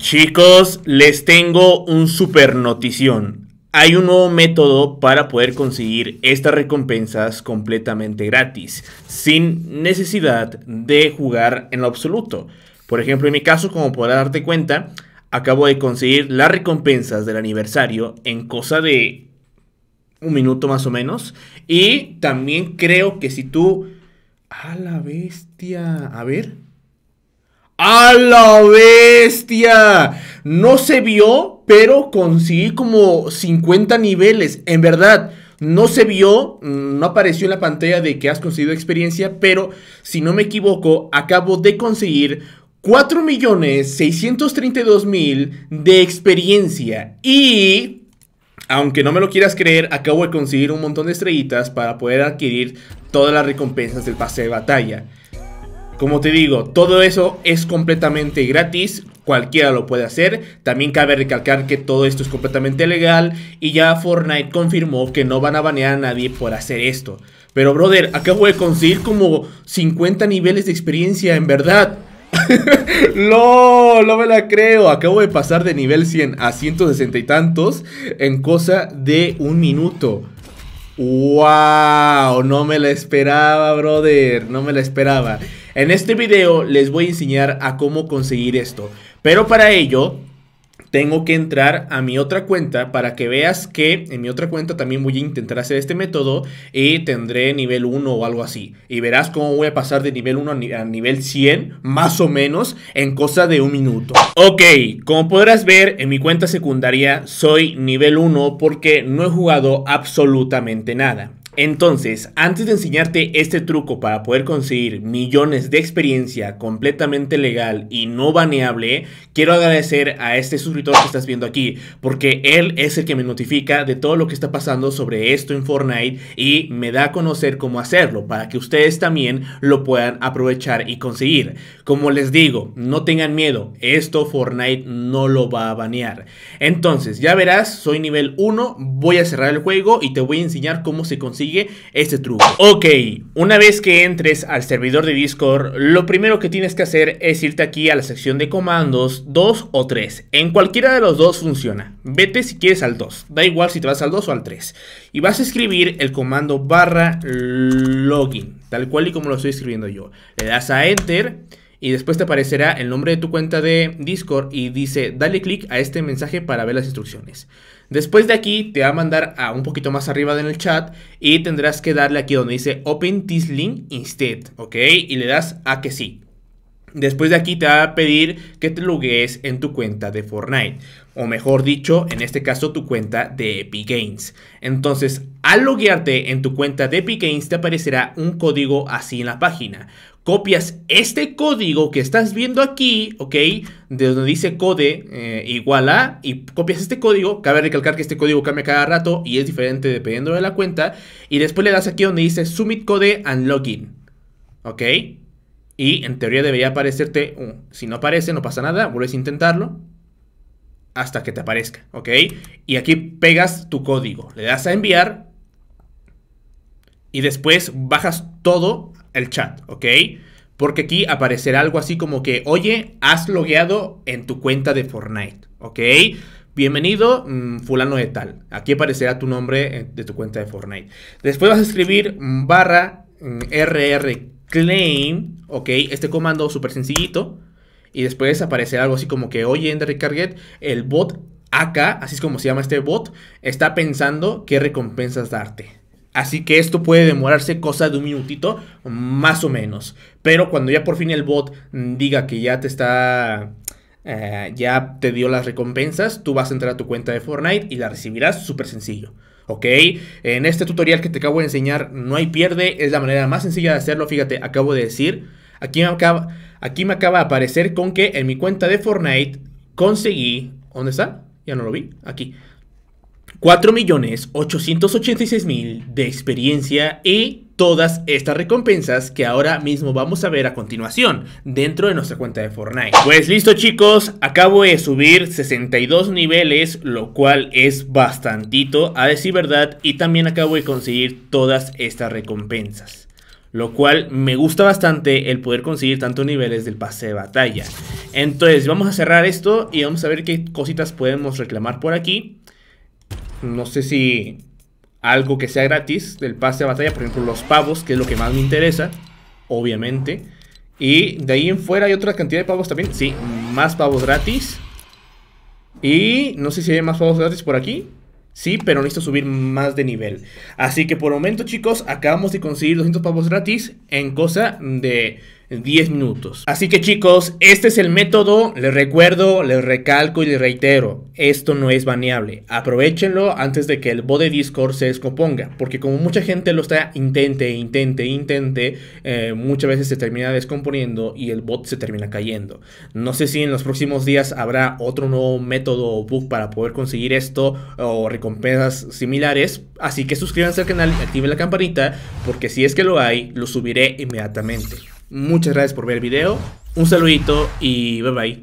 Chicos, les tengo un super notición. Hay un nuevo método para poder conseguir estas recompensas completamente gratis, sin necesidad de jugar en lo absoluto. Por ejemplo, en mi caso, como podrás darte cuenta, acabo de conseguir las recompensas del aniversario en cosa de un minuto más o menos. Y también creo que si tú... A la bestia. A ver. ¡A la bestia! No se vio, pero conseguí como 50 niveles. En verdad, no se vio, no apareció en la pantalla de que has conseguido experiencia, pero si no me equivoco, acabo de conseguir 4.632.000 de experiencia. Y aunque no me lo quieras creer, acabo de conseguir un montón de estrellitas para poder adquirir todas las recompensas del pase de batalla. Como te digo, todo eso es completamente gratis, cualquiera lo puede hacer. También cabe recalcar que todo esto es completamente legal y ya Fortnite confirmó que no van a banear a nadie por hacer esto. Pero brother, acabo de conseguir como 50 niveles de experiencia, en verdad. no, no me la creo. Acabo de pasar de nivel 100 a 160 y tantos en cosa de un minuto. ¡Wow! No me la esperaba, brother. No me la esperaba. En este video les voy a enseñar a cómo conseguir esto, pero para ello tengo que entrar a mi otra cuenta para que veas que en mi otra cuenta también voy a intentar hacer este método y tendré nivel 1 o algo así. Y verás cómo voy a pasar de nivel 1 a nivel 100, más o menos, en cosa de un minuto. Ok, como podrás ver, en mi cuenta secundaria soy nivel 1 porque no he jugado absolutamente nada. Entonces, antes de enseñarte este truco para poder conseguir millones de experiencia completamente legal y no baneable, quiero agradecer a este suscriptor que estás viendo aquí, porque él es el que me notifica de todo lo que está pasando sobre esto en Fortnite y me da a conocer cómo hacerlo para que ustedes también lo puedan aprovechar y conseguir. Como les digo, no tengan miedo, esto Fortnite no lo va a banear. Entonces, ya verás, soy nivel 1, voy a cerrar el juego y te voy a enseñar cómo se consigue este truco. Ok, una vez que entres al servidor de Discord, lo primero que tienes que hacer es irte aquí a la sección de comandos 2 o 3. En cualquiera de los dos funciona. Vete si quieres al 2. Da igual si te vas al 2 o al 3. Y vas a escribir el comando barra login, tal cual y como lo estoy escribiendo yo. Le das a enter y después te aparecerá el nombre de tu cuenta de Discord y dice dale clic a este mensaje para ver las instrucciones. Después de aquí te va a mandar a un poquito más arriba en el chat y tendrás que darle aquí donde dice open this link instead, ¿ok? Y le das a que sí. Después de aquí te va a pedir que te loguees en tu cuenta de Fortnite. O mejor dicho, en este caso tu cuenta de Epic Games. Entonces, al loguearte en tu cuenta de Epic Games te aparecerá un código así en la página copias este código que estás viendo aquí, ¿ok? De donde dice code eh, igual a, y copias este código, cabe recalcar que este código cambia cada rato y es diferente dependiendo de la cuenta, y después le das aquí donde dice submit code and login, ¿ok? Y en teoría debería aparecerte, uh, si no aparece no pasa nada, vuelves a intentarlo hasta que te aparezca, ¿ok? Y aquí pegas tu código, le das a enviar y después bajas todo el chat, ¿ok? Porque aquí aparecerá algo así como que, oye, has logueado en tu cuenta de Fortnite, ¿ok? Bienvenido, mm, fulano de tal. Aquí aparecerá tu nombre eh, de tu cuenta de Fortnite. Después vas a escribir mm, barra rr mm, claim, ¿ok? Este comando súper sencillito. Y después aparecerá algo así como que, oye, Ender Recarget. el bot acá, así es como se llama este bot, está pensando qué recompensas darte. Así que esto puede demorarse cosa de un minutito, más o menos. Pero cuando ya por fin el bot diga que ya te está... Eh, ya te dio las recompensas, tú vas a entrar a tu cuenta de Fortnite y la recibirás súper sencillo. ¿ok? En este tutorial que te acabo de enseñar, no hay pierde, es la manera más sencilla de hacerlo, fíjate, acabo de decir, aquí me acaba, aquí me acaba de aparecer con que en mi cuenta de Fortnite conseguí, ¿dónde está? Ya no lo vi, aquí, 4.886.000 de experiencia y todas estas recompensas que ahora mismo vamos a ver a continuación dentro de nuestra cuenta de Fortnite. Pues listo chicos, acabo de subir 62 niveles, lo cual es bastantito a decir verdad y también acabo de conseguir todas estas recompensas. Lo cual me gusta bastante el poder conseguir tantos niveles del pase de batalla. Entonces vamos a cerrar esto y vamos a ver qué cositas podemos reclamar por aquí no sé si algo que sea gratis del pase de batalla, por ejemplo los pavos, que es lo que más me interesa, obviamente. Y de ahí en fuera hay otra cantidad de pavos también, sí, más pavos gratis. Y no sé si hay más pavos gratis por aquí. Sí, pero necesito subir más de nivel. Así que por el momento, chicos, acabamos de conseguir 200 pavos gratis en cosa de 10 minutos. Así que chicos, este es el método, les recuerdo, les recalco y les reitero, esto no es baneable. Aprovechenlo antes de que el bot de Discord se descomponga, porque como mucha gente lo está intente, intente, intente, eh, muchas veces se termina descomponiendo y el bot se termina cayendo. No sé si en los próximos días habrá otro nuevo método o bug para poder conseguir esto o recompensas similares, así que suscríbanse al canal y activen la campanita, porque si es que lo hay, lo subiré inmediatamente. Muchas gracias por ver el video. Un saludito y bye bye.